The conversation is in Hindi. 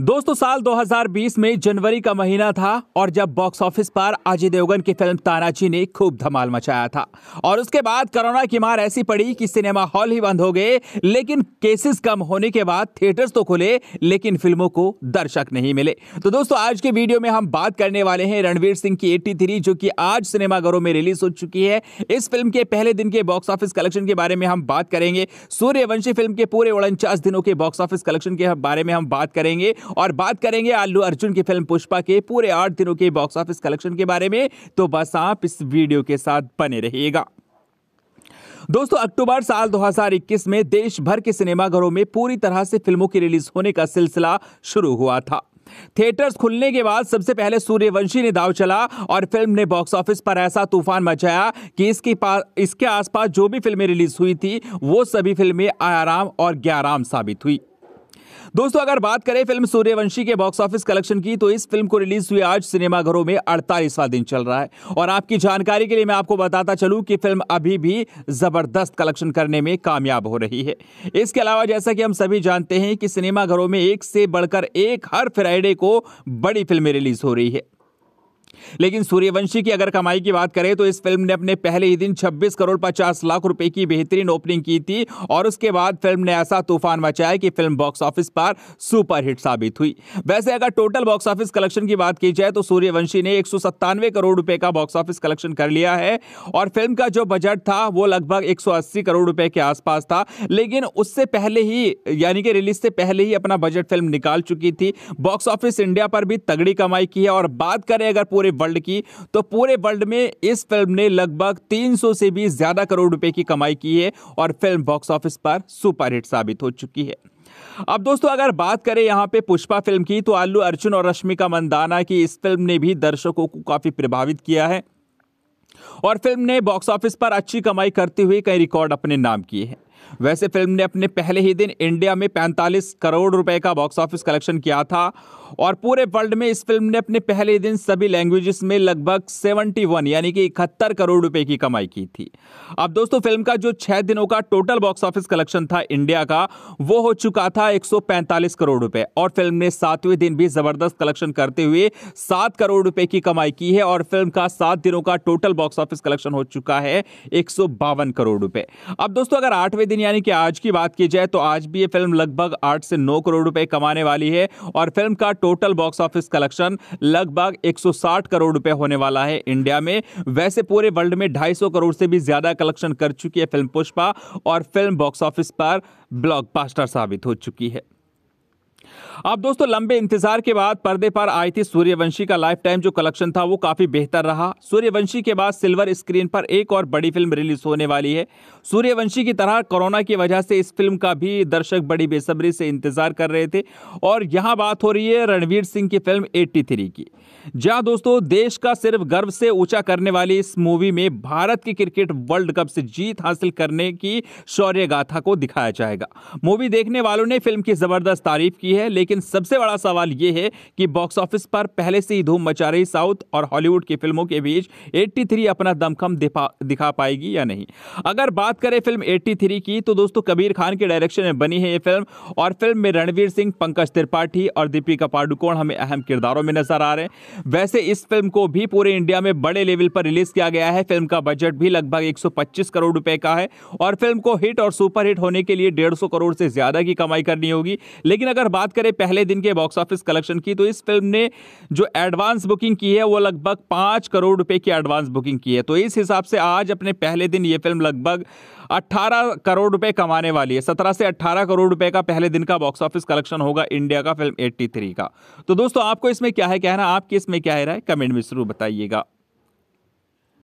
दोस्तों साल 2020 में जनवरी का महीना था और जब बॉक्स ऑफिस पर अजय देवगन की फिल्म तानाजी ने खूब धमाल मचाया था और उसके बाद कोरोना की मार ऐसी पड़ी कि सिनेमा हॉल ही बंद हो गए लेकिन केसेस कम होने के बाद थिएटर्स तो खुले लेकिन फिल्मों को दर्शक नहीं मिले तो दोस्तों आज के वीडियो में हम बात करने वाले हैं रणवीर सिंह की एट्टी जो कि आज सिनेमाघरों में रिलीज हो चुकी है इस फिल्म के पहले दिन के बॉक्स ऑफिस कलेक्शन के बारे में हम बात करेंगे सूर्यवंशी फिल्म के पूरे उनचास दिनों के बॉक्स ऑफिस कलेक्शन के बारे में हम बात करेंगे और बात करेंगे आलू अर्जुन की फिल्म पुष्पा के पूरे आठ दिनों के बॉक्स ऑफिस कलेक्शन के बारे में तो बस आप इस वीडियो के साथ बने रहिएगा दोस्तों अक्टूबर साल 2021 में देश भर के सिनेमाघरों में पूरी तरह से फिल्मों की रिलीज होने का सिलसिला शुरू हुआ था थिएटर्स खुलने के बाद सबसे पहले सूर्यवंशी ने दाव चला और फिल्म ने बॉक्स ऑफिस पर ऐसा तूफान मचाया कि इसके पास इसके आसपास जो भी फिल्में रिलीज हुई थी वो सभी फिल्में आराम और ग्याराम साबित हुई दोस्तों अगर बात करें फिल्म सूर्यवंशी के बॉक्स ऑफिस कलेक्शन की तो इस फिल्म को रिलीज हुए आज सिनेमाघरों में अड़तालीसवां दिन चल रहा है और आपकी जानकारी के लिए मैं आपको बताता चलू कि फिल्म अभी भी जबरदस्त कलेक्शन करने में कामयाब हो रही है इसके अलावा जैसा कि हम सभी जानते हैं कि सिनेमाघरों में एक से बढ़कर एक हर फ्राइडे को बड़ी फिल्में रिलीज हो रही है लेकिन सूर्यवंशी की अगर कमाई की बात करें तो इस फिल्म ने अपने पहले ही दिन 26 करोड़ 50 लाख रुपए की बेहतरीन ओपनिंग की थी और उसके बाद फिल्म ने ऐसा तूफान मचाया कि फिल्म बॉक्स ऑफिस पर सुपरहिट साबित हुई वैसे अगर टोटल बॉक्स ऑफिस कलेक्शन की बात की जाए तो सूर्यवंशी ने एक करोड़ रुपए का बॉक्स ऑफिस कलेक्शन कर लिया है और फिल्म का जो बजट था वो लगभग एक करोड़ रुपए के आसपास था लेकिन उससे पहले ही यानी कि रिलीज से पहले ही अपना बजट फिल्म निकाल चुकी थी बॉक्स ऑफिस इंडिया पर भी तगड़ी कमाई की है और बात करें अगर पूरे पूरे वर्ल्ड की तो पूरे वर्ल्ड में इस फिल्म ने लगभग 300 से भी ज़्यादा करोड़ रुपए की कमाई की है और फिल्म बॉक्स ऑफिस पर सुपरहिट साबित हो चुकी है अब दोस्तों अगर बात करें यहां पे पुष्पा फिल्म की तो आलू अर्जुन और रश्मिका मंदाना की इस फिल्म ने भी दर्शकों को काफ़ी प्रभावित किया है और फिल्म ने बॉक्स ऑफिस पर अच्छी कमाई करते हुए कई रिकॉर्ड अपने नाम किए हैं वैसे फिल्म ने अपने पहले ही दिन इंडिया में 45 करोड़ रुपए का बॉक्स ऑफिस कलेक्शन किया था और पूरे वर्ल्ड में इस फिल्म ने अपने पहले दिन सभी लैंग्वेजेस में लगभग 71 यानी कि इकहत्तर करोड़ रुपए की कमाई की थी अब दोस्तों फिल्म का जो छह दिनों का टोटल बॉक्स ऑफिस कलेक्शन था इंडिया का वो हो चुका था एक करोड़ रुपए और फिल्म ने सातवें दिन भी जबरदस्त कलेक्शन करते हुए सात करोड़ रुपए की कमाई की है और फिल्म का सात दिनों का टोटल बॉक्स ऑफिस कलेक्शन हो चुका है एक करोड़ रुपए अब दोस्तों अगर आठवें ग्यारहवें दिन यानी कि आज की बात की जाए तो आज भी ये फिल्म लगभग आठ से नौ करोड़ रुपए कमाने वाली है और फिल्म का टोटल बॉक्स ऑफिस कलेक्शन लगभग 160 करोड़ रुपए होने वाला है इंडिया में वैसे पूरे वर्ल्ड में 250 करोड़ से भी ज्यादा कलेक्शन कर चुकी है फिल्म पुष्पा और फिल्म बॉक्स ऑफिस पर ब्लॉकबस्टर साबित हो चुकी है अब दोस्तों लंबे इंतजार के बाद पर्दे पर आई थी सूर्यवंशी का लाइफ टाइम जो कलेक्शन था वो काफी बेहतर रहा सूर्यवंशी के बाद सिल्वर स्क्रीन पर एक और बड़ी फिल्म रिलीज होने वाली है सूर्यवंशी की तरह कोरोना की वजह से इस फिल्म का भी दर्शक बड़ी बेसब्री से इंतजार कर रहे थे और यहाँ बात हो रही है रणवीर सिंह की फिल्म एट्टी की जहाँ दोस्तों देश का सिर्फ गर्व से ऊंचा करने वाली इस मूवी में भारत की क्रिकेट वर्ल्ड कप से जीत हासिल करने की शौर्य गाथा को दिखाया जाएगा मूवी देखने वालों ने फिल्म की जबरदस्त तारीफ की है लेकिन लेकिन सबसे बड़ा सवाल यह है कि बॉक्स ऑफिस पर पहले से ही धूम मचा रही साउथ और हॉलीवुड की फिल्मों के बीच 83 अपना दमखम दिखा पाएगी या नहीं अगर बात करें फिल्म 83 की तो दोस्तों कबीर खान के डायरेक्शन में बनी है ये फिल्म और फिल्म में रणवीर सिंह पंकज त्रिपाठी और दीपिका पाडुकोण हमें अहम किरदारों में नजर आ रहे हैं वैसे इस फिल्म को भी पूरे इंडिया में बड़े लेवल पर रिलीज किया गया है फिल्म का बजट भी लगभग एक करोड़ रुपए का है और फिल्म को हिट और सुपरहिट होने के लिए डेढ़ करोड़ से ज्यादा की कमाई करनी होगी लेकिन अगर बात करें पहले दिन के बॉक्स ऑफिस कलेक्शन की तो इस फिल्म ने जो एडवांस बुकिंग की है वो लगभग पाँच करोड़ रुपए की एडवांस बुकिंग की है तो इस हिसाब से आज अपने पहले दिन ये फिल्म लगभग 18 करोड़ रुपए कमाने वाली है सत्रह से 18 करोड़ रुपए का पहले दिन का बॉक्स ऑफिस कलेक्शन होगा इंडिया का फिल्म 83 का तो दोस्तों आपको इसमें क्या है कहना आपकी इसमें क्या है रहा है कमेंट में जरूर बताइएगा